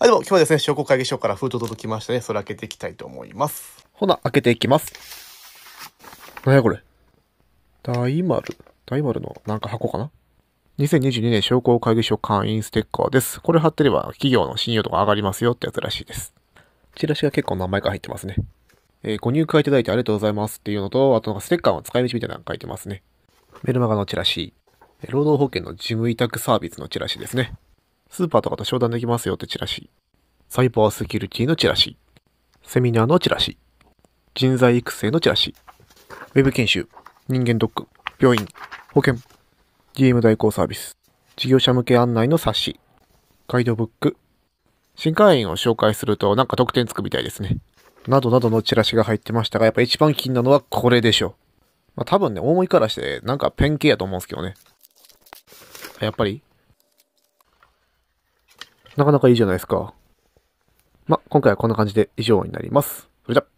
はい、も、今日はですね、商工会議所から封筒届きましたね。それ開けていきたいと思います。ほな、開けていきます。何やこれ。大丸。大丸のなんか箱かな ?2022 年商工会議所会員ステッカーです。これ貼ってれば企業の信用度が上がりますよってやつらしいです。チラシが結構何枚か入ってますね。えー、ご入会いただいてありがとうございますっていうのと、あとなんかステッカーの使い道みたいなの書いてますね。メルマガのチラシ。労働保険の事務委託サービスのチラシですね。スーパーとかと商談できますよってチラシ。サイバーセキュリティのチラシ。セミナーのチラシ。人材育成のチラシ。ウェブ研修。人間ドック。病院。保険。DM 代行サービス。事業者向け案内の冊子。ガイドブック。新会員を紹介するとなんか特典つくみたいですね。などなどのチラシが入ってましたが、やっぱ一番気になるのはこれでしょう。まあ、多分ね、大いからして、なんかペン系やと思うんですけどね。やっぱり、なかなかいいじゃないですか。ま、今回はこんな感じで以上になります。それじゃ。